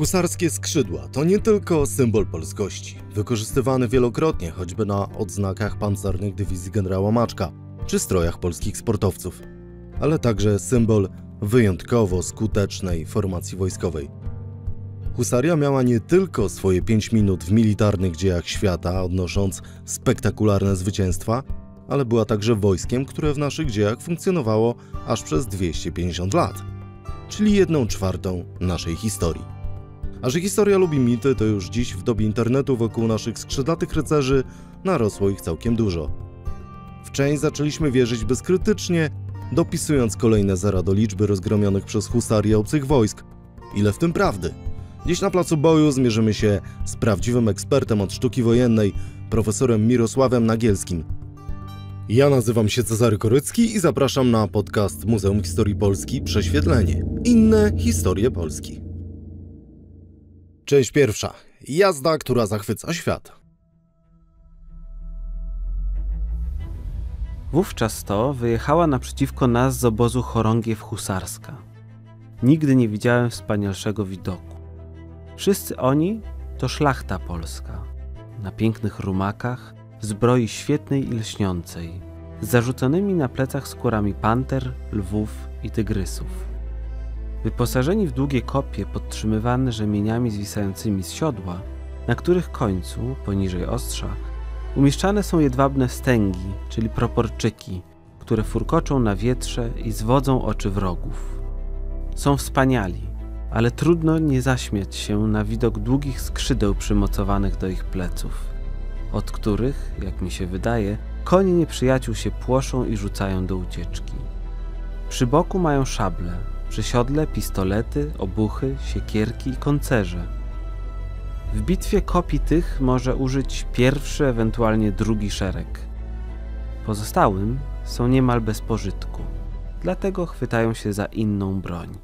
Husarskie skrzydła to nie tylko symbol polskości, wykorzystywany wielokrotnie choćby na odznakach pancernych dywizji generała Maczka czy strojach polskich sportowców, ale także symbol wyjątkowo skutecznej formacji wojskowej. Husaria miała nie tylko swoje 5 minut w militarnych dziejach świata, odnosząc spektakularne zwycięstwa, ale była także wojskiem, które w naszych dziejach funkcjonowało aż przez 250 lat, czyli jedną czwartą naszej historii. A że historia lubi mity, to już dziś w dobie internetu wokół naszych skrzydlatych rycerzy narosło ich całkiem dużo. W część zaczęliśmy wierzyć bezkrytycznie, dopisując kolejne zera do liczby rozgromionych przez husarię obcych wojsk. Ile w tym prawdy? Dziś na placu boju zmierzymy się z prawdziwym ekspertem od sztuki wojennej, profesorem Mirosławem Nagielskim. Ja nazywam się Cezary Korycki i zapraszam na podcast Muzeum Historii Polski Prześwietlenie. Inne historie Polski. Część pierwsza. Jazda, która zachwyca świat. Wówczas to wyjechała naprzeciwko nas z obozu chorągiew husarska. Nigdy nie widziałem wspanialszego widoku. Wszyscy oni to szlachta polska. Na pięknych rumakach, w zbroi świetnej i lśniącej, z zarzuconymi na plecach skórami panter, lwów i tygrysów. Wyposażeni w długie kopie podtrzymywane rzemieniami zwisającymi z siodła, na których końcu, poniżej ostrza, umieszczane są jedwabne stęgi, czyli proporczyki, które furkoczą na wietrze i zwodzą oczy wrogów. Są wspaniali, ale trudno nie zaśmiać się na widok długich skrzydeł przymocowanych do ich pleców, od których, jak mi się wydaje, konie nieprzyjaciół się płoszą i rzucają do ucieczki. Przy boku mają szable, przy siodle pistolety, obuchy, siekierki i koncerze. W bitwie kopii tych może użyć pierwszy, ewentualnie drugi szereg. Pozostałym są niemal bez pożytku, dlatego chwytają się za inną broń.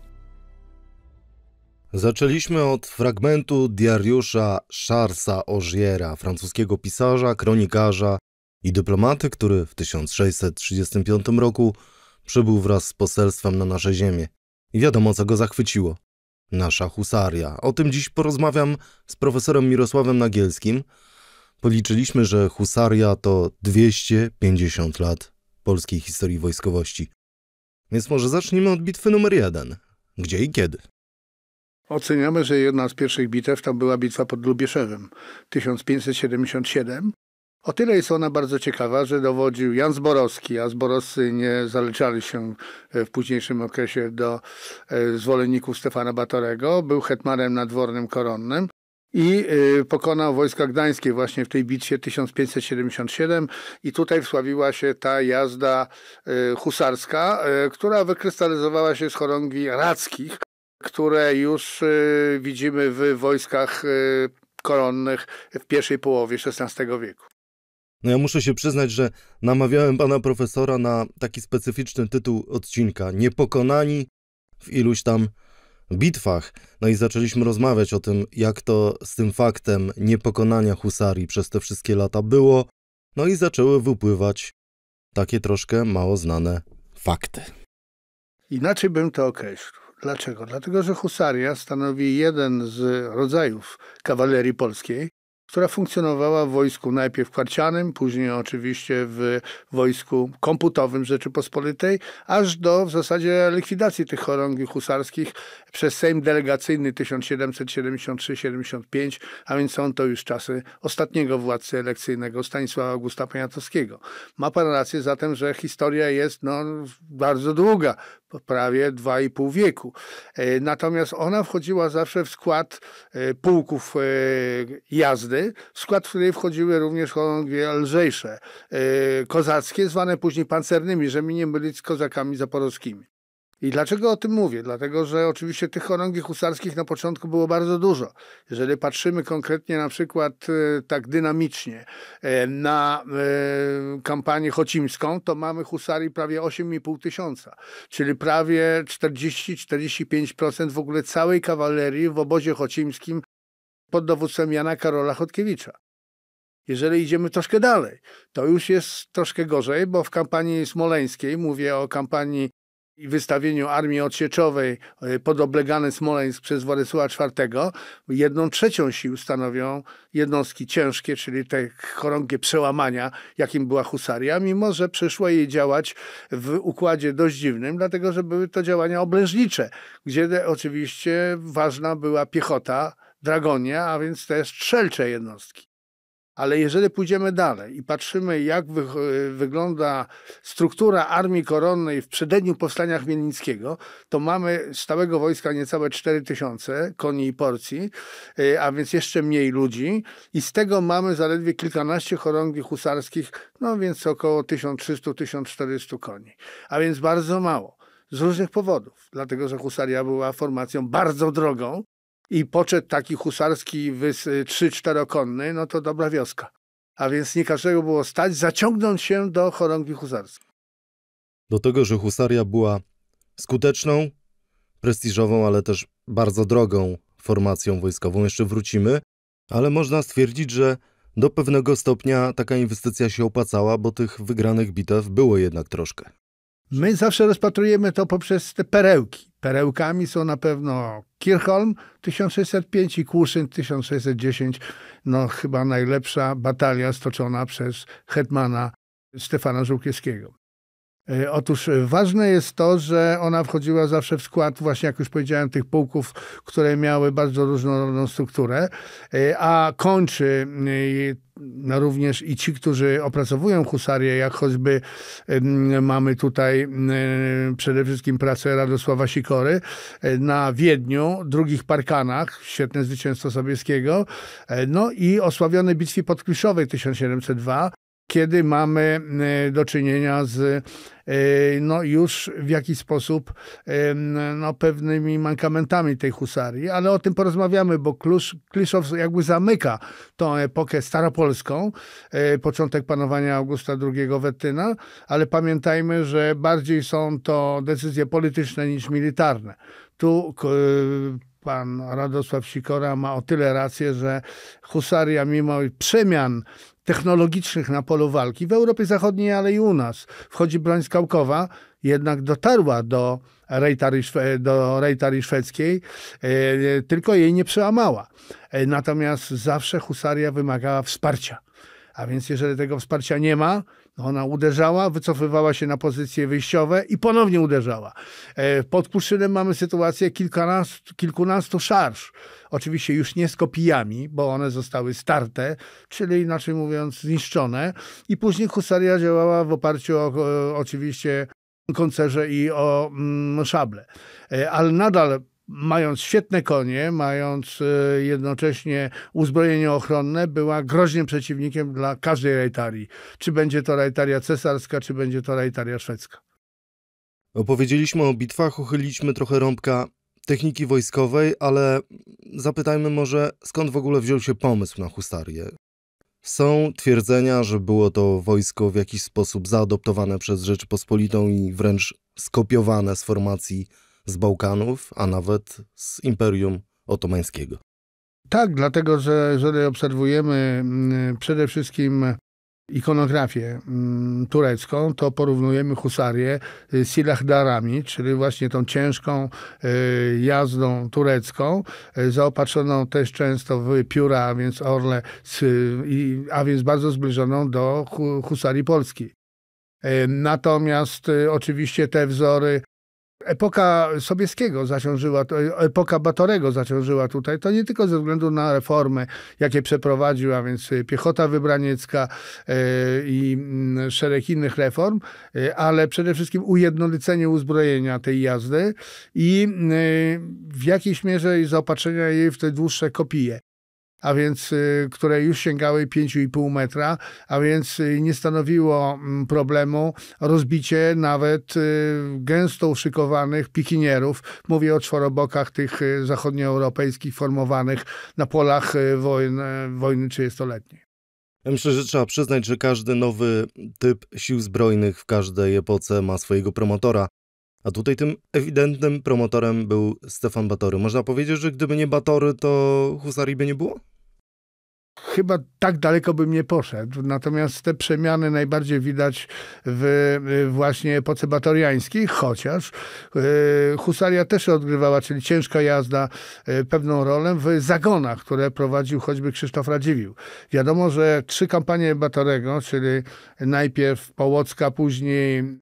Zaczęliśmy od fragmentu diariusza Charlesa Ogiera, francuskiego pisarza, kronikarza i dyplomaty, który w 1635 roku przybył wraz z poselstwem na nasze ziemię. Wiadomo, co go zachwyciło. Nasza husaria. O tym dziś porozmawiam z profesorem Mirosławem Nagielskim. Policzyliśmy, że husaria to 250 lat polskiej historii wojskowości. Więc może zacznijmy od bitwy numer jeden. Gdzie i kiedy? Oceniamy, że jedna z pierwszych bitew to była bitwa pod Lubieszewem 1577, o tyle jest ona bardzo ciekawa, że dowodził Jan Zborowski, a Zborowscy nie zaliczali się e, w późniejszym okresie do e, zwolenników Stefana Batorego. Był hetmanem nadwornym koronnym i e, pokonał wojska gdańskie właśnie w tej bitwie 1577 i tutaj wsławiła się ta jazda husarska, która wykrystalizowała się z chorągwi radzkich, które już widzimy w wojskach koronnych w pierwszej połowie XVI wieku. No ja muszę się przyznać, że namawiałem pana profesora na taki specyficzny tytuł odcinka Niepokonani w iluś tam bitwach. No i zaczęliśmy rozmawiać o tym, jak to z tym faktem niepokonania husarii przez te wszystkie lata było. No i zaczęły wypływać takie troszkę mało znane fakty. Inaczej bym to określił. Dlaczego? Dlatego, że husaria stanowi jeden z rodzajów kawalerii polskiej, która funkcjonowała w wojsku najpierw kwarcianym, później oczywiście w wojsku komputowym Rzeczypospolitej, aż do w zasadzie likwidacji tych chorągwi husarskich przez Sejm Delegacyjny 1773-75, a więc są to już czasy ostatniego władcy elekcyjnego Stanisława Augusta Poniatowskiego. Ma pan rację zatem, że historia jest no, bardzo długa, prawie dwa i pół wieku. E, natomiast ona wchodziła zawsze w skład e, pułków e, jazdy, brygady, w skład której wchodziły również chorągwie lżejsze, e, kozackie, zwane później pancernymi, żeby nie mylić z kozakami zaporowskimi. I dlaczego o tym mówię? Dlatego, że oczywiście tych chorągwi husarskich na początku było bardzo dużo. Jeżeli patrzymy konkretnie na przykład e, tak dynamicznie e, na kampanię chocimską, to mamy husarii prawie 8,5 tysiąca, czyli prawie 40-45% w ogóle całej kawalerii w obozie chocimskim pod dowództwem Jana Karola Chodkiewicza. Jeżeli idziemy troszkę dalej, to już jest troszkę gorzej, bo w kampanii smoleńskiej, mówię o kampanii i wystawieniu armii odsieczowej e, pod oblegany Smoleńsk przez Władysława IV, jedną trzecią sił stanowią jednostki ciężkie, czyli te chorągie przełamania, jakim była husaria, mimo że przyszło jej działać w układzie dość dziwnym, dlatego że były to działania oblężnicze, gdzie oczywiście ważna była piechota, Dragonie, a więc te strzelcze jednostki. Ale jeżeli pójdziemy dalej i patrzymy, jak wy y, wygląda struktura armii koronnej w przededniu powstania Chmielnickiego, to mamy stałego wojska niecałe 4 tysiące koni i porcji, y, a więc jeszcze mniej ludzi. I z tego mamy zaledwie kilkanaście chorągwi husarskich, no więc około 1300-1400 koni. A więc bardzo mało. Z różnych powodów, dlatego że husaria była formacją bardzo drogą, i poczet taki husarski, y, trzy-czterokonny, no to dobra wioska. A więc nie każdego było stać zaciągnąć się do chorągwi husarskiej. Do tego, że husaria była skuteczną, prestiżową, ale też bardzo drogą formacją wojskową, jeszcze wrócimy, ale można stwierdzić, że do pewnego stopnia taka inwestycja się opłacała, bo tych wygranych bitew było jednak troszkę. My zawsze rozpatrujemy to poprzez te perełki. Perełkami są na pewno Kirchholm 1605 i Kłuszyn 1610. No chyba najlepsza batalia stoczona przez hetmana Stefana Żółkiewskiego. E, otóż e, ważne jest to, że ona wchodziła zawsze w skład, właśnie jak już powiedziałem, tych pułków, które miały bardzo różnorodną strukturę, e, a kończy mm, również i ci, którzy opracowują husarię, jak choćby mamy tutaj mm, przede wszystkim pracę Radosława Sikory na Wiedniu, drugich Parkanach, świetne zwycięstwo Sobieskiego, no i osławione bitwie podkliszowej 1702, kiedy mamy e, do czynienia z e, no już w jakiś sposób e, no, pewnymi mankamentami tej husarii, ale o tym porozmawiamy, bo Klusz, Kliszow jakby zamyka tą epokę staropolską, początek panowania Augusta II Wetyna, ale pamiętajmy, że bardziej są to decyzje polityczne niż militarne. Tu pan Radosław Sikora ma o tyle rację, że husaria mimo przemian technologicznych na polu walki w Europie Zachodniej, ale i u nas. Wchodzi broń skałkowa, jednak dotarła do rejtary, do rejtary szwedzkiej, e, tylko jej nie przełamała. E, natomiast zawsze husaria wymagała wsparcia. A więc jeżeli tego wsparcia nie ma, ona uderzała, wycofywała się na pozycje wyjściowe i ponownie uderzała. E, pod Puszynem mamy sytuację kilkunastu, kilkunastu szarż. Oczywiście już nie z kopijami, bo one zostały starte, czyli inaczej mówiąc zniszczone. I później husaria działała w oparciu o, o e, oczywiście koncerze i o mm, szable. E, ale nadal mając świetne konie, mając e, jednocześnie uzbrojenie ochronne, była groźnym przeciwnikiem dla każdej rajtarii. Czy będzie to rajtaria cesarska, czy będzie to rajtaria szwedzka. Opowiedzieliśmy o bitwach, uchyliliśmy trochę rąbka techniki wojskowej, ale zapytajmy może, skąd w ogóle wziął się pomysł na hustarię? Są twierdzenia, że było to wojsko w jakiś sposób zaadoptowane przez Rzeczpospolitą i wręcz skopiowane z formacji z Bałkanów, a nawet z Imperium Otomańskiego. Tak, dlatego że jeżeli obserwujemy mm, przede wszystkim ikonografię mm, turecką, to porównujemy husarię z y, silahdarami, czyli właśnie tą ciężką y, jazdą turecką, y, zaopatrzoną też często w pióra, a więc orle, a więc bardzo zbliżoną do husarii polskiej. Natomiast oczywiście te wzory epoka Sobieskiego zaciążyła, epoka Batorego zaciążyła tutaj. To nie tylko ze względu na reformy, jakie przeprowadził, a więc y, piechota wybraniecka y, i mm, szereg innych reform, y, ale przede wszystkim ujednolicenie uzbrojenia tej jazdy i w jakiejś mierze zaopatrzenia jej w te dłuższe kopie a więc y, które już sięgały 5,5 metra, a więc y, nie stanowiło mm, problemu rozbicie nawet y, gęsto uszykowanych pikinierów. Mówię o czworobokach tych zachodnioeuropejskich formowanych na polach wojny, wojny 30-letniej. Ja myślę, że trzeba przyznać, że każdy nowy typ sił zbrojnych w każdej epoce ma swojego promotora. A tutaj tym ewidentnym promotorem był Stefan Batory. Można powiedzieć, że gdyby nie Batory, to Husarii by nie było? chyba tak daleko bym nie poszedł. Natomiast te przemiany najbardziej widać w y, właśnie epoce batoriańskiej, chociaż y, husaria też odgrywała, czyli ciężka jazda, y, pewną rolę w zagonach, które prowadził choćby Krzysztof Radziwił. Wiadomo, że trzy kampanie Batorego, czyli najpierw Połocka, później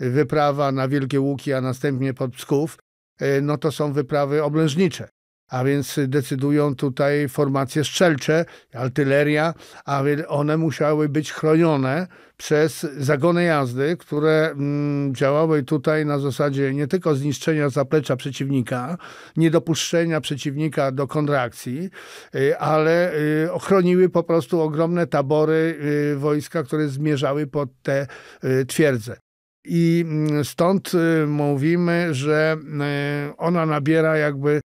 wyprawa na Wielkie Łuki, a następnie pod Psków, e, no to są wyprawy oblężnicze. A więc decydują tutaj formacje strzelcze, artyleria, a więc one musiały być chronione przez zagony jazdy, które mm, działały tutaj na zasadzie nie tylko zniszczenia zaplecza przeciwnika, niedopuszczenia przeciwnika do kontrakcji, e, ale e, ochroniły po prostu ogromne tabory wojska, które zmierzały pod te twierdze. I mm, stąd y, mówimy, że y, ona nabiera jakby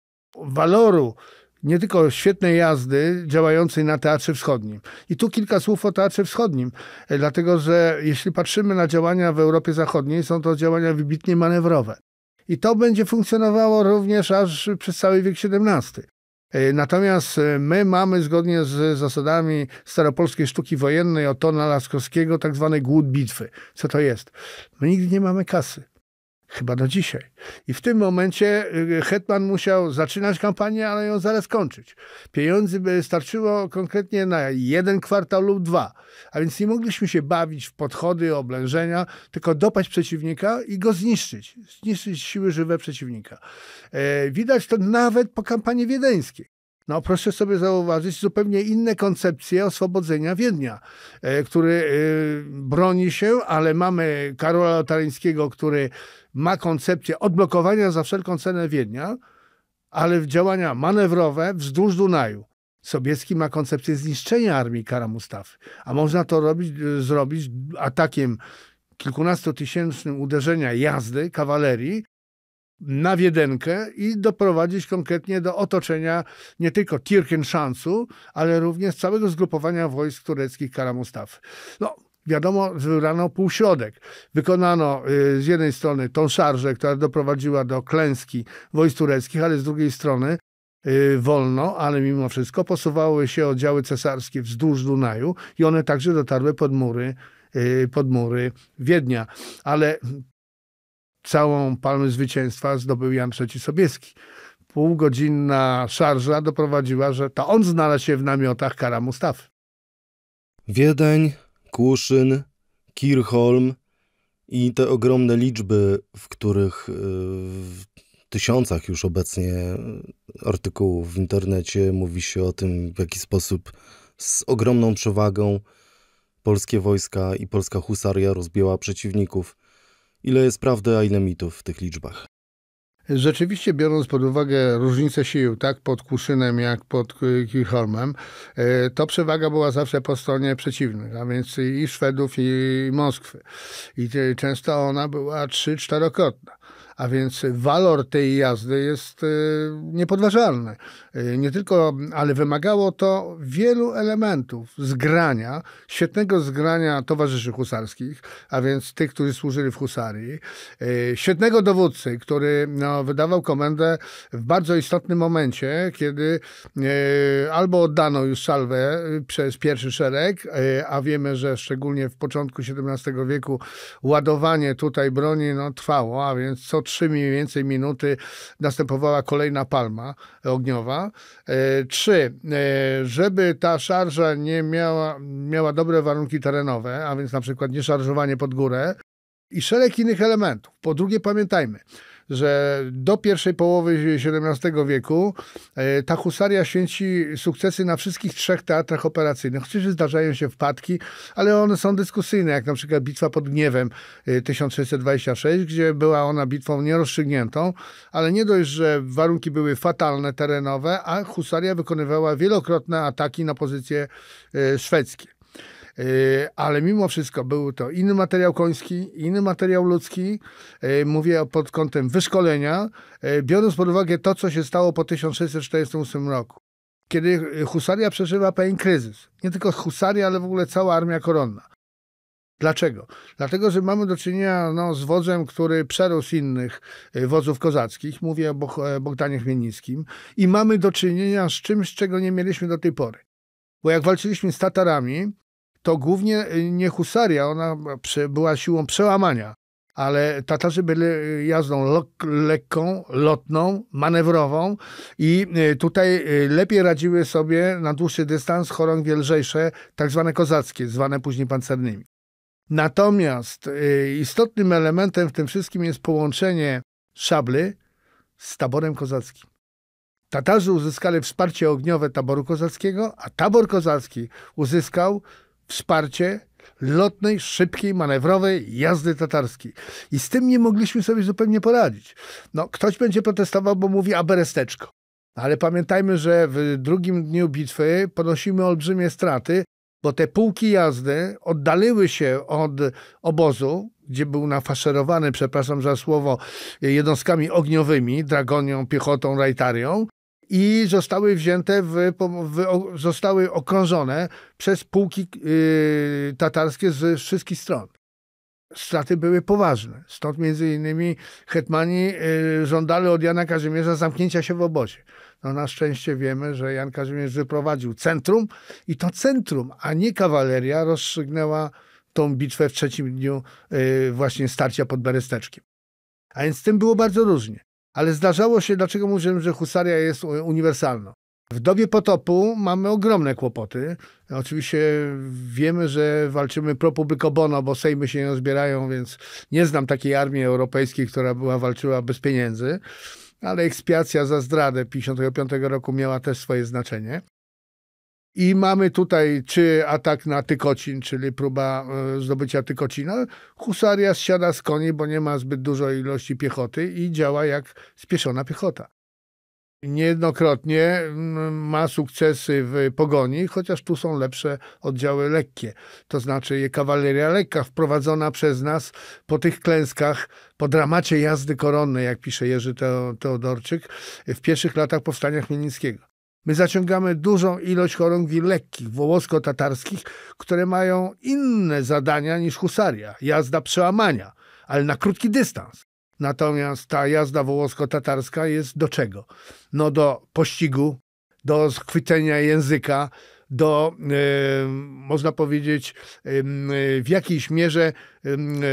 waloru nie tylko świetnej jazdy działającej na Teatrze Wschodnim. I tu kilka słów o Teatrze Wschodnim, e, dlatego że jeśli patrzymy na działania w Europie Zachodniej, są to działania wybitnie manewrowe. I to będzie funkcjonowało również aż przez cały wiek XVII. E, natomiast e, my mamy zgodnie z zasadami staropolskiej sztuki wojennej Otona Laskowskiego tak zwany głód bitwy. Co to jest? My nigdy nie mamy kasy. Chyba do dzisiaj. I w tym momencie y, Hetman musiał zaczynać kampanię, ale ją zaraz kończyć. Pieniądze by y, starczyło konkretnie na jeden kwartał lub dwa. A więc nie mogliśmy się bawić w podchody, oblężenia, tylko dopaść przeciwnika i go zniszczyć. Zniszczyć siły żywe przeciwnika. E, widać to nawet po kampanii wiedeńskiej. No proszę sobie zauważyć zupełnie inne koncepcje oswobodzenia Wiednia, e, który e, broni się, ale mamy Karola Lotaryńskiego, który ma koncepcję odblokowania za wszelką cenę Wiednia, ale w działania manewrowe wzdłuż Dunaju. Sobieski ma koncepcję zniszczenia armii Kara Mustafy, a można to robić, e, zrobić atakiem kilkunastotysięcznym uderzenia jazdy, kawalerii, na Wiedenkę i doprowadzić konkretnie do otoczenia nie tylko Tirkenszansu, ale również całego zgrupowania wojsk tureckich Kara Mustafa. No, wiadomo, wybrano półśrodek. Wykonano y, z jednej strony tą szarżę, która doprowadziła do klęski wojsk tureckich, ale z drugiej strony y, wolno, ale mimo wszystko posuwały się oddziały cesarskie wzdłuż Dunaju i one także dotarły pod mury y, pod mury Wiednia. Ale całą palmę zwycięstwa zdobył Jan III Sobieski. Półgodzinna szarża doprowadziła, że to on znalazł się w namiotach kara Mustafy. Wiedeń, Kłuszyn, Kirchholm i te ogromne liczby, w których y, w tysiącach już obecnie y, artykułów w internecie mówi się o tym, w jaki sposób z ogromną przewagą polskie wojska i polska husaria rozbiła przeciwników. Ile jest prawdy, a ile mitów w tych liczbach? Rzeczywiście, biorąc pod uwagę różnicę sił, tak pod Kuszynem, jak pod y, Kirchholmem, e, to przewaga była zawsze po stronie przeciwnych, a więc i Szwedów, i Moskwy. I y, często ona była trzy-czterokrotna a więc walor tej jazdy jest y, niepodważalny. Y, nie tylko, ale wymagało to wielu elementów zgrania, świetnego zgrania towarzyszy husarskich, a więc tych, którzy służyli w husarii, y, świetnego dowódcy, który no, wydawał komendę w bardzo istotnym momencie, kiedy albo oddano już salwę przez pierwszy szereg, a wiemy, że szczególnie w początku XVII wieku ładowanie tutaj broni no, trwało, a więc co trzy mniej więcej minuty następowała kolejna palma ogniowa. E, trzy, e, żeby ta szarża nie miała, miała dobre warunki terenowe, a więc na przykład nie szarżowanie pod górę i szereg innych elementów. Po drugie, pamiętajmy, że do pierwszej połowy XVII wieku e, ta husaria święci sukcesy na wszystkich trzech teatrach operacyjnych. Oczywiście zdarzają się wpadki, ale one są dyskusyjne, jak na przykład bitwa pod Gniewem 1626, e, gdzie była ona bitwą nierozstrzygniętą, ale nie dość, że warunki były fatalne terenowe, a husaria wykonywała wielokrotne ataki na pozycje e, szwedzkie. E, ale mimo wszystko był to inny materiał koński, inny materiał ludzki, e, mówię pod kątem wyszkolenia, e, biorąc pod uwagę to, co się stało po 1648 roku kiedy husaria przeżywa pewien kryzys. Nie tylko husaria, ale w ogóle cała armia koronna. Dlaczego? Dlatego, że mamy do czynienia no, z wodzem, który przerósł innych wodzów kozackich, mówię o Bogdanie Chmielnickim, i mamy do czynienia z czymś, czego nie mieliśmy do tej pory. Bo jak walczyliśmy z Tatarami, to głównie y, nie husaria, ona była siłą przełamania, ale Tatarzy byli y, jazdą lekką, lotną, manewrową i y, tutaj lepiej radziły sobie na dłuższy dystans chorągwie lżejsze, tak zwane kozackie, zwane później pancernymi. Natomiast istotnym elementem w tym wszystkim jest połączenie szabli z taborem kozackim. Tatarzy uzyskali wsparcie ogniowe taboru kozackiego, a tabor kozacki uzyskał wsparcie lotnej, szybkiej, manewrowej jazdy tatarskiej. I z tym nie mogliśmy sobie zupełnie poradzić. No, ktoś będzie protestował, bo mówi aberesteczko. Ale pamiętajmy, że w drugim dniu bitwy ponosimy olbrzymie straty, bo te pułki jazdy oddaliły się od obozu, gdzie był nafaszerowany, przepraszam za słowo, jednostkami ogniowymi, dragonią, piechotą, rajtarią i zostały wzięte, w, w, zostały okrążone przez pułki y, tatarskie z wszystkich stron. Straty były poważne. Stąd między innymi hetmani y, żądali od Jana Kazimierza zamknięcia się w obozie. No na szczęście wiemy, że Jan Kazimierz wyprowadził centrum i to centrum, a nie kawaleria rozstrzygnęła tą bitwę w trzecim dniu y, właśnie starcia pod Beresteczkiem. A więc z tym było bardzo różnie ale zdarzało się, dlaczego mówiłem, że husaria jest uniwersalna. W dobie potopu mamy ogromne kłopoty. Oczywiście wiemy, że walczymy pro publico bono, bo sejmy się nie rozbierają, więc nie znam takiej armii europejskiej, która była walczyła bez pieniędzy. Ale ekspiacja za zdradę 55 roku miała też swoje znaczenie. I mamy tutaj czy atak na Tykocin, czyli próba e, zdobycia Tykocina. Husaria zsiada z koni, bo nie ma zbyt dużo ilości piechoty i działa jak spieszona piechota. Niejednokrotnie ma sukcesy w pogoni, chociaż tu są lepsze oddziały lekkie. To znaczy kawaleria lekka wprowadzona przez nas po tych klęskach, po dramacie jazdy koronnej, jak pisze Jerzy Teodorczyk, w pierwszych latach powstania Chmielnickiego My zaciągamy dużą ilość chorągwi lekkich, wołosko-tatarskich, które mają inne zadania niż husaria. Jazda przełamania, ale na krótki dystans. Natomiast ta jazda wołosko-tatarska jest do czego? No do pościgu, do schwycenia języka, do, można powiedzieć, w jakiejś mierze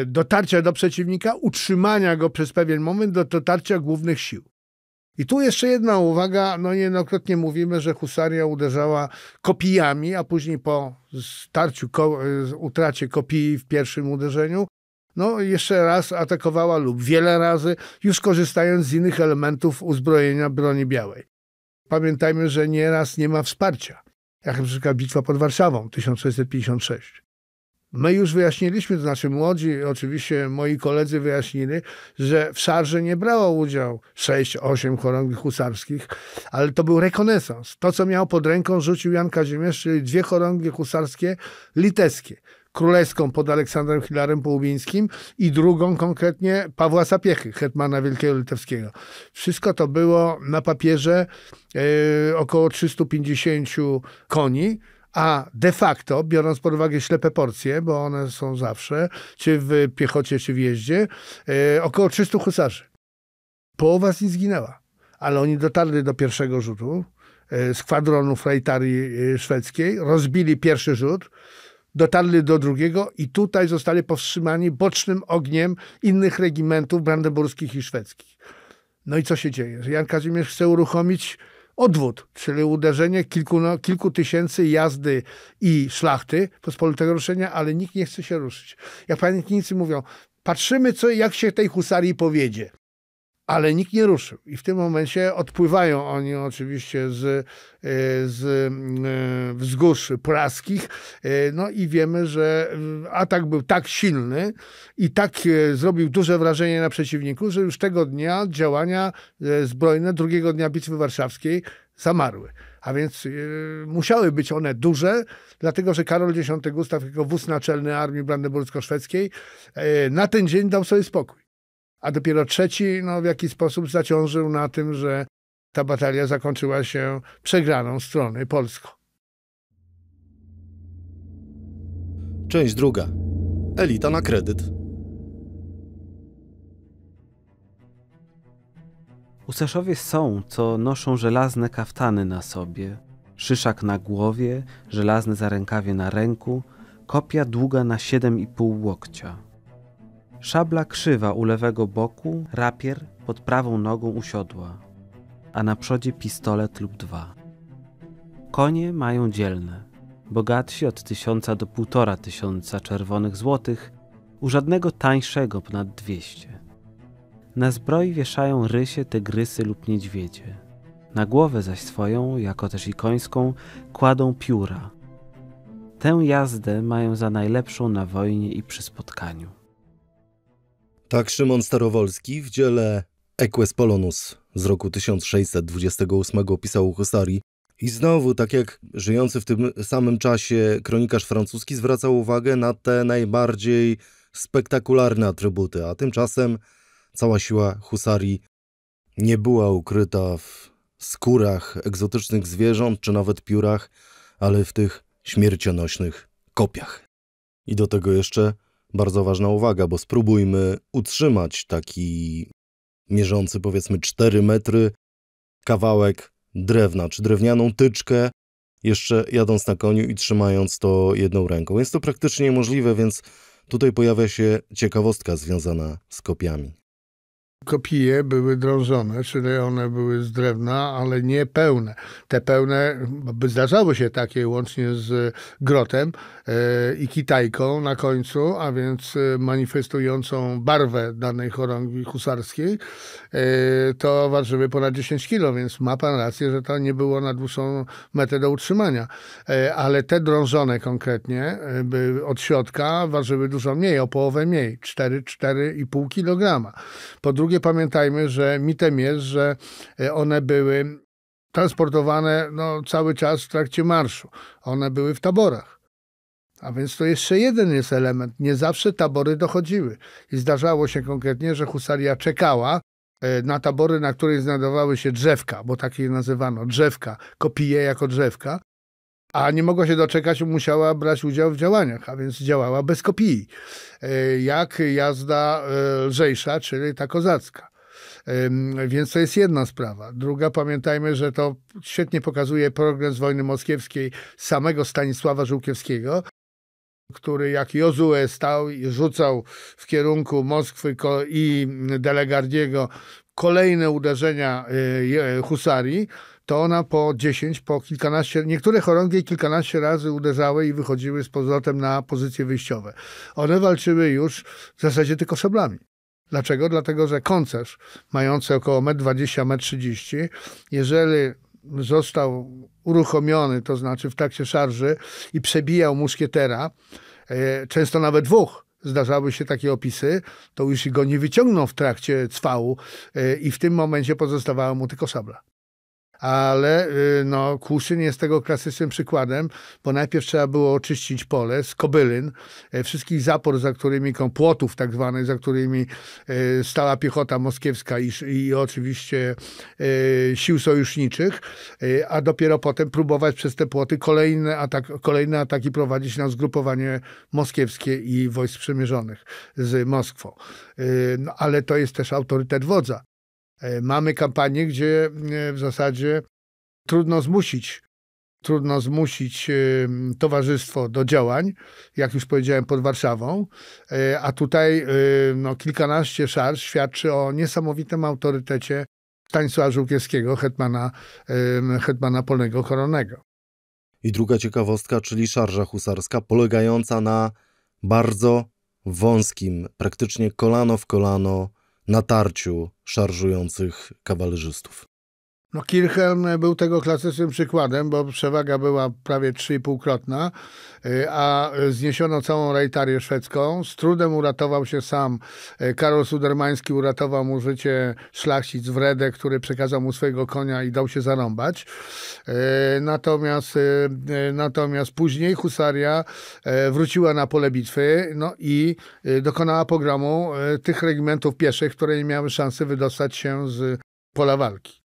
dotarcia do przeciwnika, utrzymania go przez pewien moment do dotarcia głównych sił. I tu jeszcze jedna uwaga, no niejednokrotnie mówimy, że husaria uderzała kopijami, a później po starciu, ko e, utracie kopii w pierwszym uderzeniu, no jeszcze raz atakowała lub wiele razy, już korzystając z innych elementów uzbrojenia broni białej. Pamiętajmy, że nieraz nie ma wsparcia, jak na przykład bitwa pod Warszawą 1656. My już wyjaśniliśmy, to znaczy młodzi, oczywiście moi koledzy wyjaśnili, że w szarze nie brało udziału 6-8 chorągwi husarskich, ale to był rekonesans. To, co miał pod ręką, rzucił Jan Kazimierz, czyli dwie chorągwie husarskie litewskie. Królewską pod Aleksandrem Hilarem Połubińskim i drugą konkretnie Pawła Sapiechy, hetmana wielkiego litewskiego. Wszystko to było na papierze yy, około 350 koni, a de facto, biorąc pod uwagę ślepe porcje, bo one są zawsze, czy w piechocie, czy w jeździe, e, około 300 husarzy. Połowa z nich zginęła, ale oni dotarli do pierwszego rzutu e, skwadronu frajtarii e, szwedzkiej, rozbili pierwszy rzut, dotarli do drugiego i tutaj zostali powstrzymani bocznym ogniem innych regimentów brandenburskich i szwedzkich. No i co się dzieje? Jan Kazimierz chce uruchomić odwód, czyli uderzenie kilku, no, kilku tysięcy jazdy i szlachty pospolitego ruszenia, ale nikt nie chce się ruszyć. Jak pamiętnicy mówią, patrzymy, co, jak się tej husarii powiedzie ale nikt nie ruszył. I w tym momencie odpływają oni oczywiście z, e, z e, wzgórz praskich. E, no i wiemy, że atak był tak silny i tak zrobił duże wrażenie na przeciwniku, że już tego dnia działania zbrojne drugiego dnia Bitwy Warszawskiej zamarły. A więc musiały być one duże, dlatego że Karol X Gustaw jako wóz naczelny armii brandenbursko-szwedzkiej na ten dzień dał sobie spokój. A dopiero trzeci no, w jakiś sposób zaciążył na tym, że ta batalia zakończyła się przegraną strony polską. Część druga. Elita na kredyt. Usaszowie są, co noszą żelazne kaftany na sobie, szyszak na głowie, żelazne zarękawie na ręku, kopia długa na 7,5 łokcia. Szabla krzywa u lewego boku, rapier pod prawą nogą u siodła, a na przodzie pistolet lub dwa. Konie mają dzielne. Bogatsi od tysiąca do półtora tysiąca czerwonych złotych, u żadnego tańszego ponad dwieście. Na zbroi wieszają rysie, tygrysy lub niedźwiedzie. Na głowę zaś swoją, jako też i końską, kładą pióra. Tę jazdę mają za najlepszą na wojnie i przy spotkaniu. Tak Szymon Starowolski w dziele Eques Polonus z roku 1628 opisał husarii. I znowu, tak jak żyjący w tym samym czasie kronikarz francuski zwracał uwagę na te najbardziej spektakularne atrybuty, a tymczasem cała siła husarii nie była ukryta w skórach egzotycznych zwierząt czy nawet piórach, ale w tych śmiercionośnych kopiach. I do tego jeszcze bardzo ważna uwaga, bo spróbujmy utrzymać taki mierzący powiedzmy 4 metry kawałek drewna czy drewnianą tyczkę, jeszcze jadąc na koniu i trzymając to jedną ręką. Jest to praktycznie niemożliwe, więc tutaj pojawia się ciekawostka związana z kopiami kopie były drążone, czyli one były z drewna, ale nie pełne. Te pełne, by zdarzały się takie łącznie z grotem e, i kitajką na końcu, a więc e, manifestującą barwę danej chorągwi husarskiej, e, to ważyły ponad 10 kg, więc ma pan rację, że to nie było na dłuższą metę do utrzymania. ale te drążone konkretnie od środka ważyły dużo mniej, o połowę mniej, 4-4,5 kg. Po drugie drugie pamiętajmy, że mitem jest, że e, one były transportowane no, cały czas w trakcie marszu. One były w taborach. A więc to jeszcze jeden jest element. Nie zawsze tabory dochodziły. I zdarzało się konkretnie, że husaria czekała e, na tabory, na których znajdowały się drzewka, bo takie je nazywano, drzewka, kopije jako drzewka, a nie mogła się doczekać, musiała brać udział w działaniach, a więc działała bez kopii, e, jak jazda e, lżejsza, czyli ta kozacka. Więc to jest jedna sprawa. Druga, pamiętajmy, że to świetnie pokazuje progres wojny moskiewskiej samego Stanisława Żółkiewskiego, który jak Jozue stał i rzucał w kierunku Moskwy i Delegardiego kolejne uderzenia e, husarii, to ona po 10, po kilkanaście, niektóre chorągie kilkanaście razy uderzały i wychodziły z powrotem na pozycje wyjściowe. One walczyły już w zasadzie tylko szablami. Dlaczego? Dlatego, że koncerz mający około 1,20 m, 1,30 m, jeżeli został uruchomiony, to znaczy w trakcie szarży i przebijał muszkietera, e, często nawet dwóch, zdarzały się takie opisy, to już go nie wyciągnął w trakcie cwału e, i w tym momencie pozostawała mu tylko szabla ale y, no, Kłuszyn jest tego klasycznym przykładem, bo najpierw trzeba było oczyścić pole z kobylin, e, wszystkich zapor, za którymi, płotów tak zwanych, za którymi e, stała piechota moskiewska i, i oczywiście e, sił sojuszniczych, a dopiero potem próbować przez te płoty kolejne, atak, kolejne ataki prowadzić na zgrupowanie moskiewskie i wojsk przemierzonych z Moskwą. No, ale to jest też autorytet wodza. E, mamy kampanię, gdzie e, w zasadzie trudno zmusić, trudno zmusić e, towarzystwo do działań, jak już powiedziałem, pod Warszawą, a tutaj no, kilkanaście szarż świadczy o niesamowitym autorytecie Stanisława Żółkiewskiego, hetmana, hetmana polnego koronego. I druga ciekawostka, czyli szarża husarska, polegająca na bardzo wąskim, praktycznie kolano w kolano natarciu szarżujących kawalerzystów. No Kirchhelm był tego klasycznym przykładem, bo przewaga była prawie 3,5-krotna, y, a zniesiono całą rajtarię szwedzką. Z trudem uratował się sam. Y, Karol Sudermański uratował mu życie szlachcic Wredę, który przekazał mu swojego konia i dał się zarąbać. Y, natomiast, natomiast później husaria wróciła na pole bitwy no i dokonała pogromu tych regimentów pieszych, które nie miały szansy wydostać się z pola walki.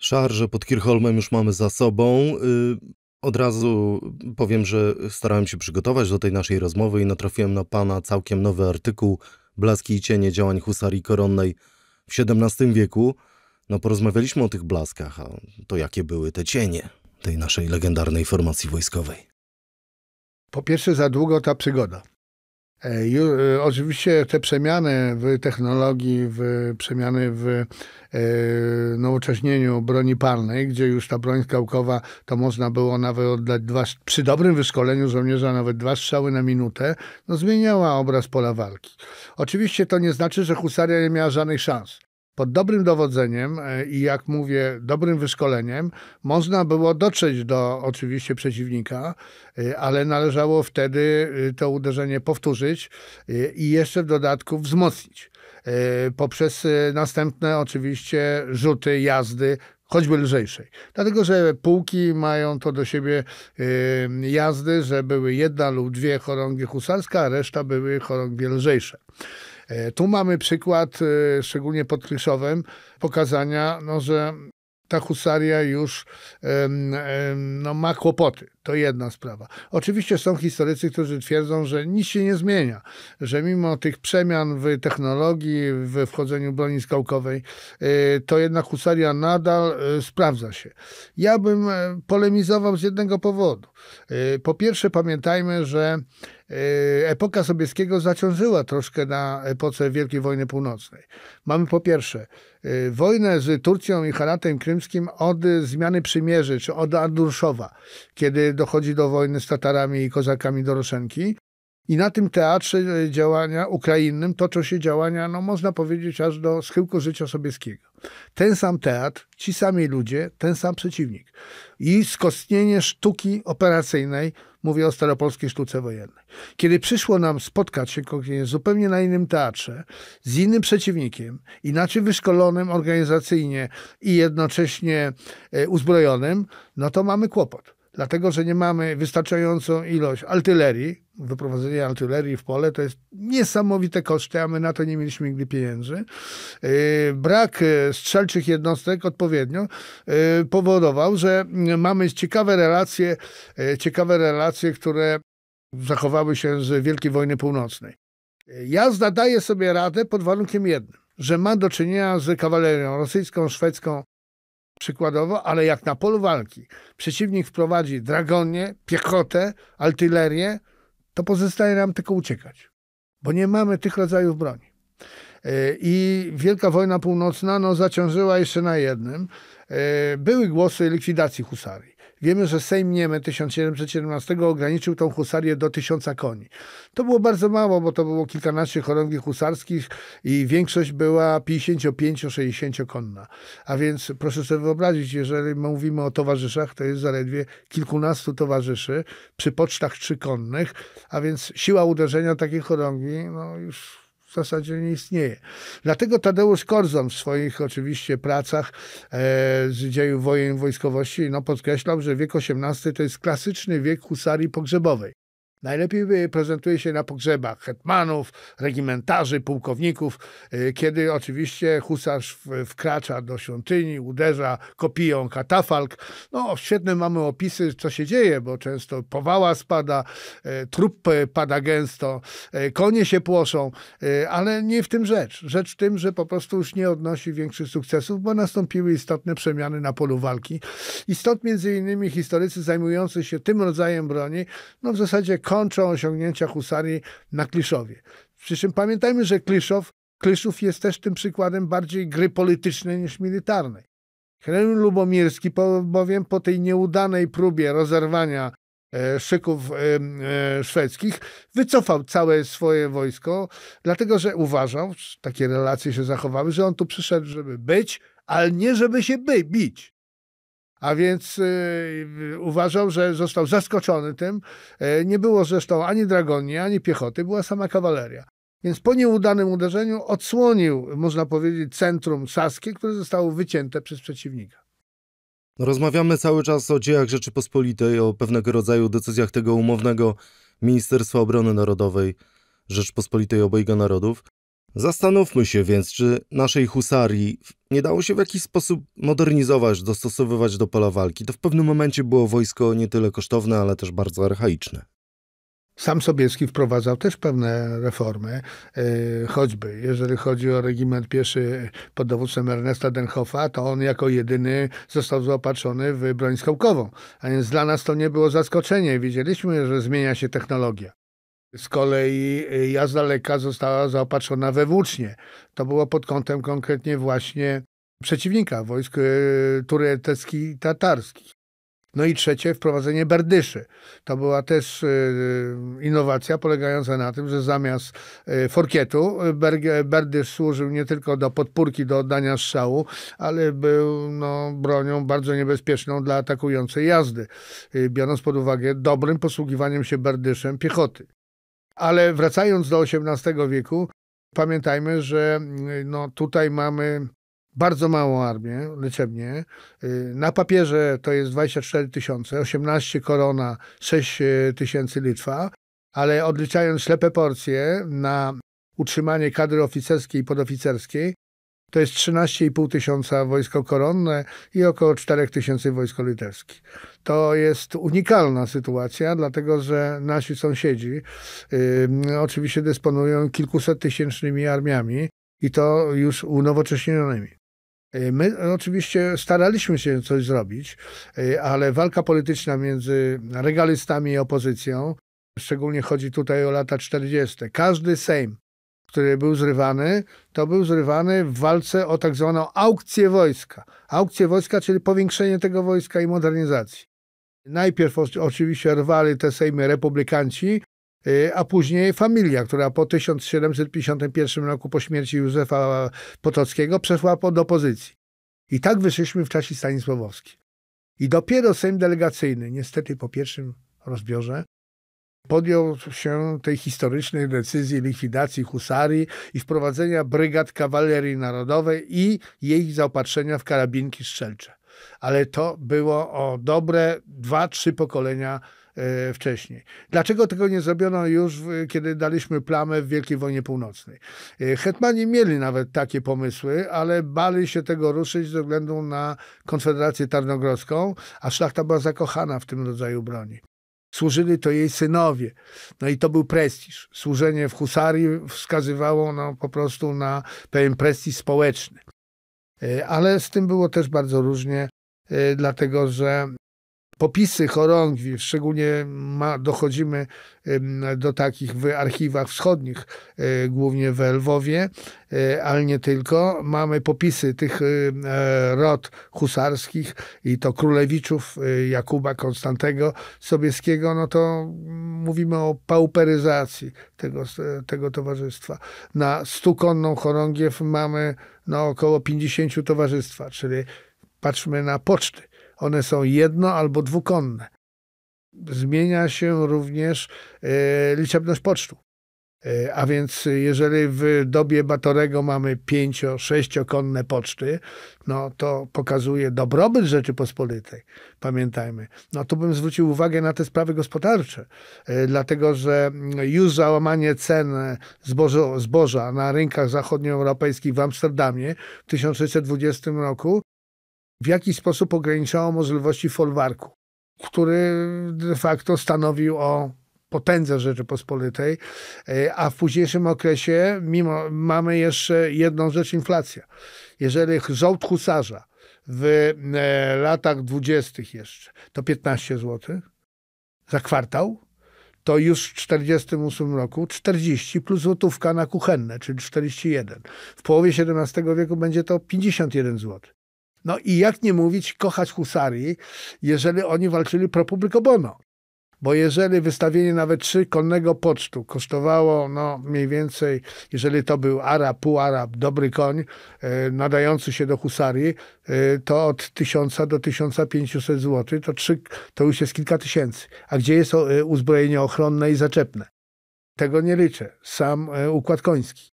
Szarże pod Kirchholmem już mamy za sobą. Y, od razu powiem, że starałem się przygotować do tej naszej rozmowy i natrafiłem na pana całkiem nowy artykuł Blaski i cienie działań husarii koronnej w XVII wieku. No porozmawialiśmy o tych blaskach, a to jakie były te cienie tej naszej legendarnej formacji wojskowej? Po pierwsze, za długo ta przygoda. E, e, oczywiście te przemiany w technologii, w przemiany w e, nowocześnieniu broni palnej, gdzie już ta broń skałkowa, to można było nawet oddać dwa, przy dobrym wyszkoleniu żołnierza nawet dwa strzały na minutę, no zmieniała obraz pola walki. Oczywiście to nie znaczy, że husaria nie miała żadnych szans pod dobrym dowodzeniem e, i jak mówię, dobrym wyszkoleniem, można było dotrzeć do oczywiście przeciwnika, e, ale należało wtedy e, to uderzenie powtórzyć i jeszcze w dodatku wzmocnić. Poprzez następne oczywiście rzuty, jazdy, choćby lżejszej. Dlatego, że pułki mają to do siebie jazdy, że były jedna lub dwie chorągwie husarska, a reszta były chorągwie lżejsze. E, tu mamy przykład, e, szczególnie pod Kryszowem, pokazania, no, że ta husaria już no, ma kłopoty. To jedna sprawa. Oczywiście są historycy, którzy twierdzą, że nic się nie zmienia, że mimo tych przemian w technologii, w wchodzeniu broni skałkowej, y, to jednak husaria nadal y, sprawdza się. Ja bym e, polemizował z jednego powodu. Y, po pierwsze, pamiętajmy, że epoka Sobieskiego zaciążyła troszkę na epoce Wielkiej Wojny Północnej. Mamy po pierwsze Y, wojnę z Turcją i Hanatem Krymskim od zmiany przymierzy, czy od Andruszowa, kiedy dochodzi do wojny z Tatarami i kozakami Doroszenki. I na tym teatrze y, działania ukrainnym toczą się działania, no można powiedzieć, aż do schyłku życia sobieskiego. Ten sam teatr, ci sami ludzie, ten sam przeciwnik. I skostnienie sztuki operacyjnej, mówię o staropolskiej sztuce wojennej. Kiedy przyszło nam spotkać się zupełnie na innym teatrze, z innym przeciwnikiem, inaczej wyszkolonym organizacyjnie i jednocześnie e, uzbrojonym, no to mamy kłopot dlatego że nie mamy wystarczającą ilość artylerii. Wyprowadzenie artylerii w pole to jest niesamowite koszty, a my na to nie mieliśmy nigdy pieniędzy. Y, brak y, strzelczych jednostek odpowiednio y, powodował, że mamy ciekawe relacje, ciekawe relacje, które zachowały się z Wielkiej Wojny Północnej. Ja zadaję sobie radę pod warunkiem jednym, że ma do czynienia z kawalerią rosyjską, szwedzką, przykładowo, ale jak na polu walki przeciwnik wprowadzi dragonie, piechotę, artylerię, to pozostaje nam tylko uciekać, bo nie mamy tych rodzajów broni. E, I Wielka Wojna Północna no, zaciążyła jeszcze na jednym. E, były głosy likwidacji husarii. Wiemy, że Sejm Niemy 1717 ograniczył tą husarię do tysiąca koni. To było bardzo mało, bo to było kilkanaście chorągwi husarskich i większość była 55-60 konna. A więc proszę sobie wyobrazić, jeżeli mówimy o towarzyszach, to jest zaledwie kilkunastu towarzyszy przy pocztach trzykonnych, a więc siła uderzenia takiej chorągwi no już w zasadzie nie istnieje. Dlatego Tadeusz Korzon w swoich oczywiście pracach e, z dziejów wojen wojskowości no, podkreślał, że wiek XVIII to jest klasyczny wiek husarii pogrzebowej. Najlepiej y, prezentuje się na pogrzebach hetmanów, regimentarzy, pułkowników, y, kiedy oczywiście husarz wkracza do świątyni, uderza kopiją katafalk. No, świetne mamy opisy, co się dzieje, bo często powała spada, y, trup pada gęsto, konie się płoszą, ale nie w tym rzecz. Rzecz w tym, że po prostu już nie odnosi większych sukcesów, bo nastąpiły istotne przemiany na polu walki. I stąd między innymi historycy zajmujący się tym rodzajem broni, no w zasadzie kończą osiągnięcia husarii na Kliszowie. Przy czym pamiętajmy, że Kliszow, Kliszów jest też tym przykładem bardziej gry politycznej niż militarnej. Henryk Lubomirski bowiem po tej nieudanej próbie rozerwania e, szyków e, e, szwedzkich, wycofał całe swoje wojsko, dlatego że uważał, takie relacje się zachowały, że on tu przyszedł, żeby być, ale nie żeby się by bić. A więc y, y uważał, że został zaskoczony tym. E, nie było zresztą ani dragonii, ani piechoty, była sama kawaleria. Więc po nieudanym uderzeniu odsłonił, można powiedzieć, centrum saskie, które zostało wycięte przez przeciwnika. Rozmawiamy cały czas o dziejach Rzeczypospolitej, o pewnego rodzaju decyzjach tego umownego Ministerstwa Obrony Narodowej Rzeczypospolitej Obojga Narodów. Zastanówmy się więc, czy naszej husarii nie dało się w jakiś sposób modernizować, dostosowywać do pola walki. To w pewnym momencie było wojsko nie tyle kosztowne, ale też bardzo archaiczne. Sam Sobieski wprowadzał też pewne reformy, e, choćby jeżeli chodzi o regiment pieszy pod dowództwem Ernesta Denhoffa, to on jako jedyny został zaopatrzony w broń skałkową. A więc dla nas to nie było zaskoczenie. Wiedzieliśmy, że zmienia się technologia. Z kolei y, jazda lekka została zaopatrzona we włócznie. To było pod kątem konkretnie właśnie przeciwnika, wojsk y, tureckich i tatarskich. No i trzecie, wprowadzenie berdyszy. To była też y, innowacja polegająca na tym, że zamiast forkietu berdysz służył nie tylko do podpórki, do oddania strzału, ale był no, bronią bardzo niebezpieczną dla atakującej jazdy, biorąc pod uwagę dobrym posługiwaniem się berdyszem piechoty. Ale wracając do XVIII wieku, pamiętajmy, że mm, no, tutaj mamy bardzo małą armię liczebnie. Y, na papierze to jest 24 tysiące, 18 korona, 6 e, tysięcy Litwa, ale odliczając ślepe porcje na utrzymanie kadry oficerskiej i podoficerskiej, to jest 13,5 tysiąca wojsko koronne i około 4 tysięcy wojsko litewskich. To jest unikalna sytuacja, dlatego że nasi sąsiedzi y, oczywiście dysponują kilkuset tysięcznymi armiami i to już unowocześnionymi. Y, my oczywiście staraliśmy się coś zrobić, y, ale walka polityczna między regalistami i opozycją, szczególnie chodzi tutaj o lata 40. Każdy Sejm który był zrywany, to był zrywany w walce o tak zwaną aukcję wojska. Aukcję wojska, czyli powiększenie tego wojska i modernizacji. Najpierw oczywiście rwali te sejmy republikanci, y, a później familia, która po 1751 roku po śmierci Józefa Potockiego przeszła pod opozycji. I tak wyszliśmy w czasie Stanisławowski. I dopiero Sejm Delegacyjny, niestety po pierwszym rozbiorze, podjął się tej historycznej decyzji likwidacji husarii i wprowadzenia brygad kawalerii narodowej i jej zaopatrzenia w karabinki strzelcze. Ale to było o dobre dwa, trzy pokolenia e, wcześniej. Dlaczego tego nie zrobiono już, kiedy daliśmy plamę w Wielkiej Wojnie Północnej? E, Hetmani mieli nawet takie pomysły, ale bali się tego ruszyć ze względu na Konfederację Tarnogrodzką, a szlachta była zakochana w tym rodzaju broni. Służyli to jej synowie. No i to był prestiż. Służenie w husarii wskazywało no, po prostu na pewien prestiż społeczny. E, ale z tym było też bardzo różnie, e, dlatego że popisy chorągwi, szczególnie ma, dochodzimy do takich w archiwach wschodnich, e, głównie w Lwowie, e, ale nie tylko. Mamy popisy tych e, rod husarskich i to królewiczów Jakuba Konstantego Sobieskiego, no to mówimy o pauperyzacji tego, tego towarzystwa. Na stukonną chorągiew mamy no, około 50 towarzystwa, czyli patrzmy na poczty one są jedno albo dwukonne. Zmienia się również e, liczebność pocztu, e, A więc jeżeli w dobie Batorego mamy pięcio, sześciokonne poczty, no to pokazuje dobrobyt Rzeczypospolitej, pamiętajmy. No tu bym zwrócił uwagę na te sprawy gospodarcze, e, dlatego że mm, już załamanie cen zbożo, zboża na rynkach zachodnioeuropejskich w Amsterdamie w 1620 roku w jaki sposób ograniczało możliwości folwarku, który de facto stanowił o potędze Rzeczypospolitej, e, a w późniejszym okresie mimo, mamy jeszcze jedną rzecz, inflacja. Jeżeli żołd husarza w e, latach dwudziestych jeszcze to 15 zł za kwartał, to już w 1948 roku 40 plus złotówka na kuchenne, czyli 41. W połowie XVII wieku będzie to 51 zł. No i jak nie mówić, kochać husarii, jeżeli oni walczyli pro publico bono. Bo jeżeli wystawienie nawet trzy konnego pocztu kosztowało no, mniej więcej, jeżeli to był Arab, pół Arab, dobry koń, e, nadający się do husarii, e, to od 1000 do 1500 zł, to, trzy, to już jest kilka tysięcy. A gdzie jest e, uzbrojenie ochronne i zaczepne? Tego nie liczę. Sam układ koński.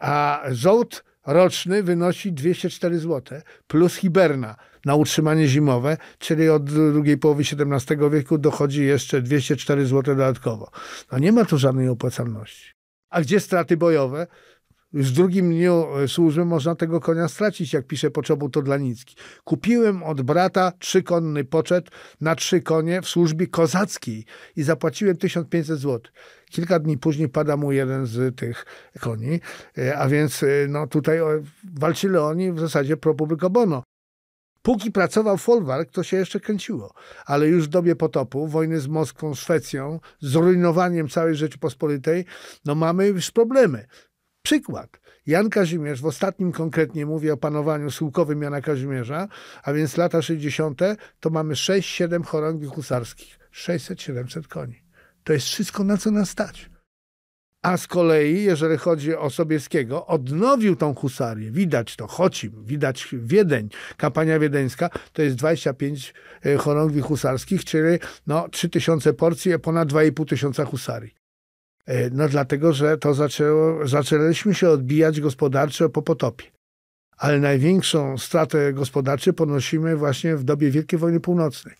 A żołd roczny wynosi 204 zł plus hiberna na utrzymanie zimowe, czyli od drugiej połowy XVII wieku dochodzi jeszcze 204 zł dodatkowo. No nie ma tu żadnej opłacalności. A gdzie straty bojowe? w drugim dniu e, służby można tego konia stracić, jak pisze Poczobu Todlanicki. Kupiłem od brata trzykonny poczet na trzy konie w służbie kozackiej i zapłaciłem 1500 zł. Kilka dni później pada mu jeden z tych koni, e, a więc e, no, tutaj walczyli oni w zasadzie pro publico bono. Póki pracował folwark, to się jeszcze kręciło. Ale już w dobie potopu, wojny z Moskwą, Szwecją, zrujnowaniem całej Rzeczypospolitej, no mamy już problemy. Przykład. Jan Kazimierz, w ostatnim konkretnie mówię o panowaniu sułkowym Jana Kazimierza, a więc lata 60. to mamy 6-7 chorągwi husarskich, 600-700 koni. To jest wszystko, na co nas stać. A z kolei, jeżeli chodzi o Sobieskiego, odnowił tą husarię. Widać to, Chocim, widać Wiedeń, kampania wiedeńska. To jest 25 e, chorągwi husarskich, czyli no, 3000 porcji, a ponad 2,5 tysiąca husarii. E, no dlatego, że to zaczęło, zaczęliśmy się odbijać gospodarczo po potopie. Ale największą stratę gospodarczą ponosimy właśnie w dobie Wielkiej Wojny Północnej.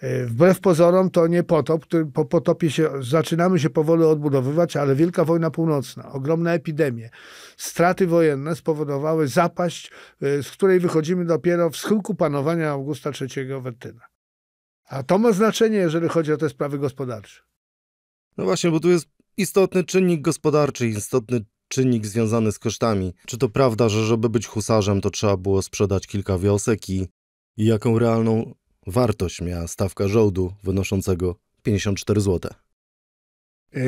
E, wbrew pozorom to nie potop, który po potopie się, zaczynamy się powoli odbudowywać, ale Wielka Wojna Północna, ogromna epidemie, straty wojenne spowodowały zapaść, e, z której wychodzimy dopiero w schyłku panowania Augusta III Wettyna. A to ma znaczenie, jeżeli chodzi o te sprawy gospodarcze. No właśnie, bo tu jest istotny czynnik gospodarczy, istotny czynnik związany z kosztami. Czy to prawda, że żeby być husarzem, to trzeba było sprzedać kilka wiosek i, i jaką realną wartość miała stawka żołdu wynoszącego 54 zł?